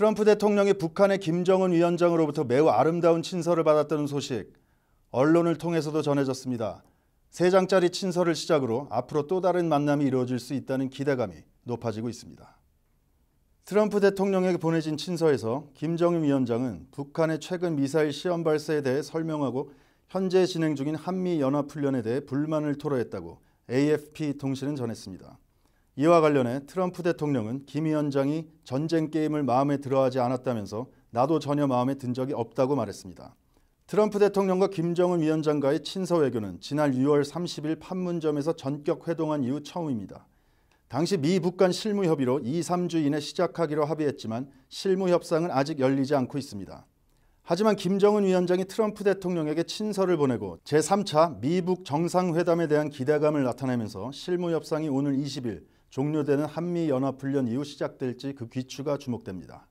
트럼프 대통령이 북한의 김정은 위원장으로부터 매우 아름다운 친서를 받았다는 소식 언론을 통해서도 전해졌습니다. 3장짜리 친서를 시작으로 앞으로 또 다른 만남이 이루어질 수 있다는 기대감이 높아지고 있습니다. 트럼프 대통령에게 보내진 친서에서 김정은 위원장은 북한의 최근 미사일 시험 발사에 대해 설명하고 현재 진행 중인 한미 연합훈련에 대해 불만을 토로했다고 AFP 통신은 전했습니다. 이와 관련해 트럼프 대통령은 김 위원장이 전쟁 게임을 마음에 들어하지 않았다면서 나도 전혀 마음에 든 적이 없다고 말했습니다. 트럼프 대통령과 김정은 위원장과의 친서 외교는 지난 6월 30일 판문점에서 전격 회동한 이후 처음입니다. 당시 미 북한 실무 협의로 2, 3주 이내 시작하기로 합의했지만 실무 협상은 아직 열리지 않고 있습니다. 하지만 김정은 위원장이 트럼프 대통령에게 친서를 보내고 제3차 미북 정상회담에 대한 기대감을 나타내면서 실무 협상이 오늘 20일 종료되는 한미연합훈련 이후 시작될지 그 귀추가 주목됩니다.